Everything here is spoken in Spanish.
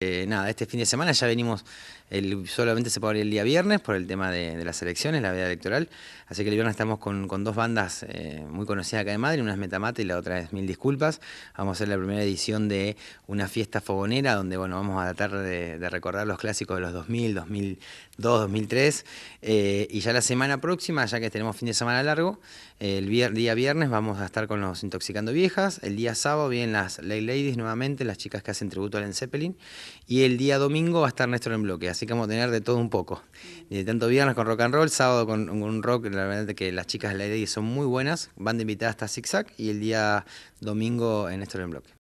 Eh, nada, este fin de semana ya venimos, solamente se puede abrir el día viernes por el tema de, las elecciones, la veda electoral. Así que el viernes estamos con, dos bandas eh, muy conocidas acá de Madrid, una es Metamate y la otra es Mil Disculpas. Vamos a hacer la primera edición de una fiesta fogonera donde bueno, vamos a tratar de, recordar los clásicos de los 2000, 2002, 2003. y ya la semana próxima, ya que tenemos fin de semana largo, el día viernes vamos a estar con los Intoxicando Viejas. El día sábado vienen las Lay Ladies nuevamente, las chicas que hacen tributo a Len Zeppelin. Y el día domingo va a estar Néstor en bloque, así que vamos a tener de todo un poco. Mm. De tanto viernes con rock and roll, sábado con, un rock, la verdad que las chicas de la idea son muy buenas, van de invitadas hasta zigzag y el día domingo en Néstor en bloque.